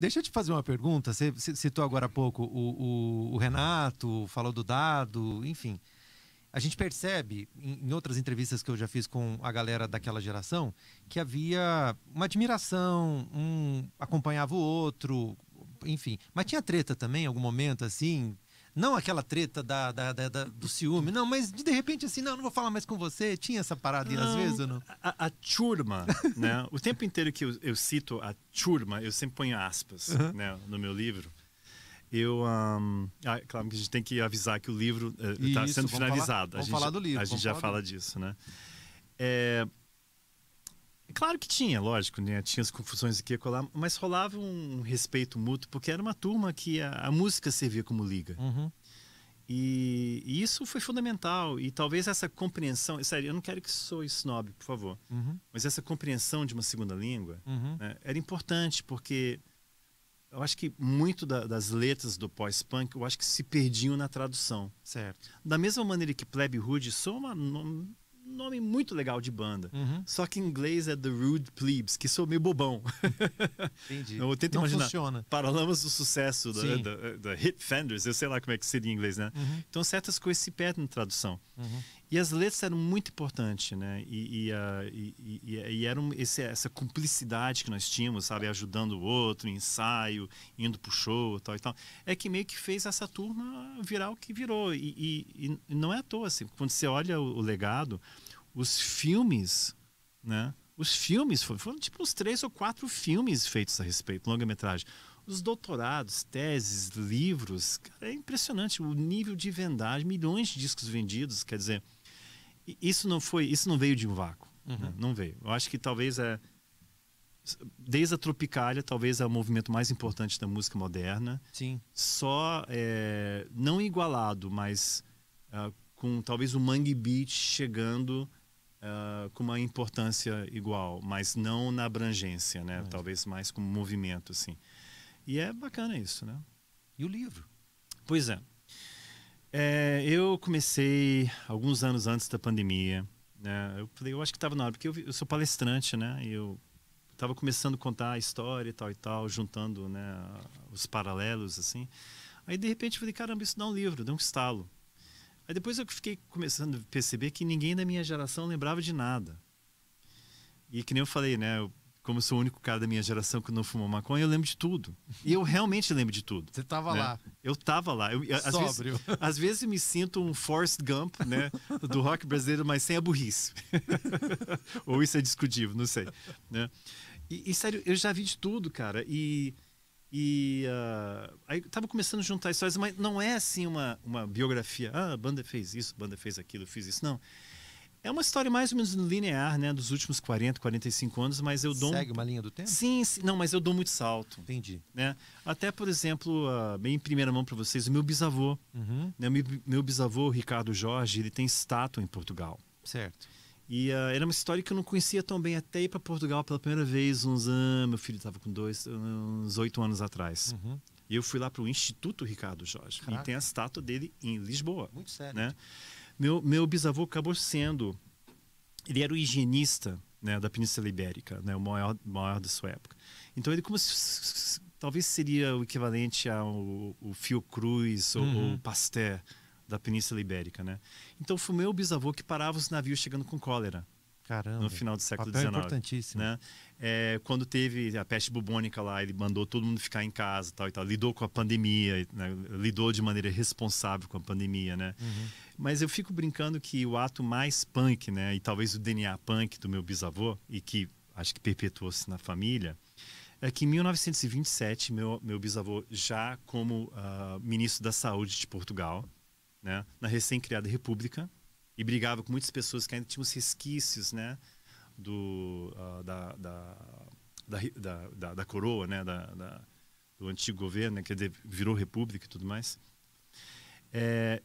Deixa eu te fazer uma pergunta. Você citou agora há pouco o, o, o Renato, falou do dado, enfim. A gente percebe, em, outras entrevistas que eu já fiz com a galera daquela geração, que havia uma admiração, um acompanhava o outro, enfim. Mas tinha treta também, em algum momento, assim? Não aquela treta da, da, da, da do ciúme, não, mas de, de, repente assim, não, não vou falar mais com você. Tinha essa parada aí às vezes ou não? A, a turma, né? O tempo inteiro que eu, eu, cito a turma, eu sempre ponho aspas uhum. né, no meu livro. Eu. Um, ah, é claro que a gente tem que avisar que o livro está eh, uh, sendo finalizado. Falar, a gente, falar do livro. A gente já fala do... disso, né? Claro que tinha, lógico, né? tinha as confusões aqui e colar, mas rolava um respeito mútuo, porque era uma turma que a, a música servia como liga. Uhum. E, e, isso foi fundamental. E talvez essa compreensão, sério, eu não quero que sou snob, por favor, uhum. mas essa compreensão de uma segunda língua uhum. né, era importante, porque eu acho que muito da, das letras do pós-punk, eu acho que se perdiam na tradução. Certo. Da mesma maneira que Plebe Rude soma uma, nome muito legal de banda. Uhum. Só que em inglês é The Rude Plebs, que sou meio bobão. Entendi. Eu tento Não imaginar. funciona. Paralamas do sucesso, da, da, da, Hit Fenders, eu sei lá como é que seria em inglês, né? Uhum. Então certas coisas se perdem na tradução. Uhum. E as letras eram muito importantes, né? E, e, uh, e, e, e era um, esse, essa cumplicidade que nós tínhamos, sabe? Ajudando o outro, ensaio, indo pro show tal e tal. É que meio que fez essa turma virar o que virou. E, e, e não é à toa, assim. Quando você olha o, o legado, os filmes, né? Os filmes foram, foram tipo uns três ou quatro filmes feitos a respeito, longa-metragem. Os doutorados, teses, livros, cara, é impressionante o nível de vendagem, milhões de discos vendidos, quer dizer, isso não foi, isso não veio de um vácuo, né? uhum. né? não veio. Eu acho que talvez é desde a Tropicália, talvez é o movimento mais importante da música moderna. Sim. Só é, não igualado, mas ah, com talvez o Mangue Beat chegando Uh, com uma importância igual, mas não na abrangência, né? É. Talvez mais como movimento, assim. E é bacana isso, né? E o livro? Pois é. é eu comecei alguns anos antes da pandemia, né? Eu, falei, eu acho que estava na hora, porque eu, eu, sou palestrante, né? E eu estava começando a contar a história e tal e tal, juntando né, os paralelos, assim. Aí, de repente, eu falei, caramba, isso dá um livro, dá um estalo. Aí depois eu fiquei começando a perceber que ninguém da minha geração lembrava de nada. E que nem eu falei, né? Eu, como eu sou o único cara da minha geração que não fumou maconha, eu lembro de tudo. E eu realmente lembro de tudo. Você estava né? lá. Eu estava lá. Eu, às, Vezes, às vezes me sinto um Forrest Gump, né? Do rock brasileiro, mas sem a burrice. Ou isso é discutível, não sei. Né? E, e sério, eu já vi de tudo, cara. E e uh, aí estava começando a juntar histórias, mas não é assim uma, uma biografia. Ah, a banda fez isso, a banda fez aquilo, fiz isso. Não. É uma história mais ou menos linear, né? Dos últimos 40, 45 anos, mas eu dou. Segue uma linha do tempo? Sim, sim não, mas eu dou muito salto. Entendi. Né? Até, por exemplo, uh, bem em primeira mão para vocês, o meu bisavô. Uhum. Né? Meu, meu bisavô, Ricardo Jorge, ele tem estátua em Portugal. Certo. E uh, era uma história que eu não conhecia tão bem até ir para Portugal pela primeira vez, uns anos. Ah, meu filho estava com dois, uns oito anos atrás. Uhum. E eu fui lá para o Instituto Ricardo Jorge. Caraca. E tem a estátua dele em Lisboa. Muito sério. Né? Meu, meu bisavô acabou sendo. Ele era o higienista né, da Península Ibérica, né, o maior, maior da sua época. Então ele, como se, talvez seria o equivalente ao o Fiocruz ou o uhum. Pasteur da Península Ibérica, né? Então foi meu bisavô que parava os navios chegando com cólera. Caramba, no final do século XIX. É importantíssimo. Né? É, quando teve a peste bubônica lá, ele mandou todo mundo ficar em casa tal e tal. Lidou com a pandemia, né? lidou de maneira responsável com a pandemia, né? Uhum. Mas eu fico brincando que o ato mais punk, né? E talvez o DNA punk do meu bisavô, e que acho que perpetuou-se na família, é que em 1927, meu, meu bisavô, já como uh, ministro da Saúde de Portugal, né, na recém-criada República e brigava com muitas pessoas que ainda tinham os resquícios né, do, uh, da, da, da, da, da, coroa, né, da, da do antigo governo, né, que virou República e tudo mais. É,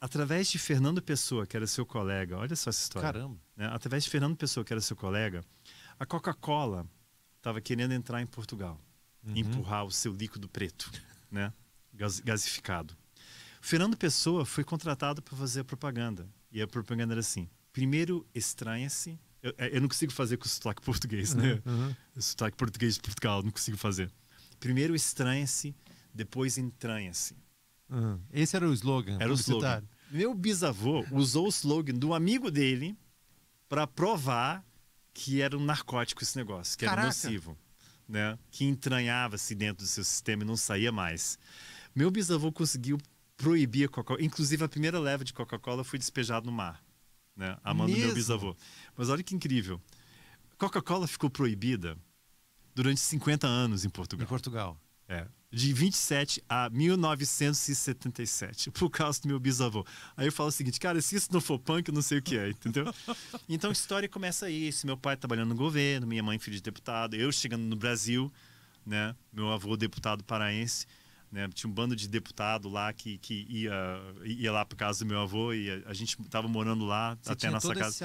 através de Fernando Pessoa, que era seu colega, olha só essa história. Caramba! Né? Através de Fernando Pessoa, que era seu colega, a Coca-Cola estava querendo entrar em Portugal, uhum. empurrar o seu líquido preto, né? Gasificado. Fernando Pessoa foi contratado para fazer a propaganda. E a propaganda era assim: primeiro estranha-se. Eu, é, eu, não consigo fazer com o sotaque português, né? Uhum. O sotaque português de Portugal, não consigo fazer. Primeiro estranha-se, depois entranha-se. Uhum. Esse era o slogan. Era o slogan. Meu bisavô usou o slogan do amigo dele para provar que era um narcótico esse negócio, que Caraca. era nocivo. Né? Que entranhava-se dentro do seu sistema e não saía mais. Meu bisavô conseguiu proibia Coca-Cola. Inclusive, a primeira leva de Coca-Cola foi despejada no mar, né? a mão do meu bisavô. Mas olha que incrível. Coca-Cola ficou proibida durante 50 anos em Portugal. Em Portugal. É. De 27 a 1977, por causa do meu bisavô. Aí eu falo o seguinte, cara, se isso não for punk, eu não sei o que é, entendeu? então a história começa aí. Meu pai trabalhando no governo, minha mãe filho de deputado, eu chegando no Brasil, né? Meu avô deputado paraense. Né? Tinha um bando de deputado lá que, que ia, ia lá para casa do meu avô e a, a gente estava morando lá Você até a nossa casa.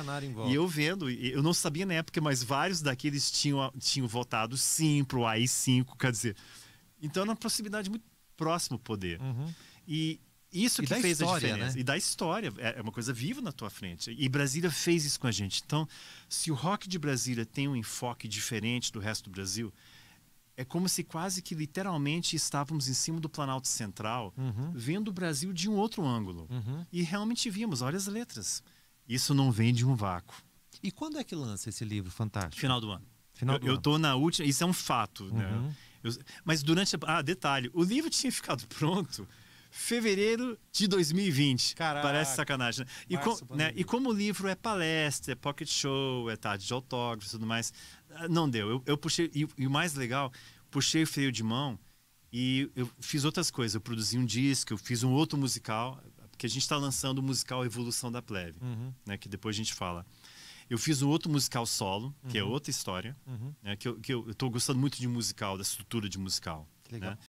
E eu vendo, eu não sabia na época, mas vários daqueles tinham, tinham votado sim para o AI5, quer dizer. Então era uma proximidade muito próxima ao poder. Uhum. E isso e que fez história, a diferença. Né? E da história, é, é uma coisa viva na tua frente. E Brasília fez isso com a gente. Então, se o rock de Brasília tem um enfoque diferente do resto do Brasil, é como se quase que literalmente estávamos em cima do Planalto Central, uhum. vendo o Brasil de um outro ângulo. Uhum. E realmente vimos, olha as letras. Isso não vem de um vácuo. E quando é que lança esse livro fantástico? Final do ano. Final do eu, ano. eu na última, isso é um fato, né? uhum. né? Eu, mas durante ah, detalhe, o livro tinha ficado pronto fevereiro de 2020. Caraca, Parece sacanagem. Né? E, com, né? e, como o livro é palestra, é pocket show, é tarde de autógrafos e tudo mais, ah, não deu. Eu, eu puxei. E o mais legal, puxei o freio de mão e eu fiz outras coisas. Eu produzi um disco, eu fiz um outro musical, porque a gente está lançando o musical Evolução da Plebe, uhum. né, que depois a gente fala. Eu fiz um outro musical solo, que é uhum. outra história, uhum. né, que, eu, que eu, eu tô gostando muito de musical, da estrutura de musical. Que né. legal. Né?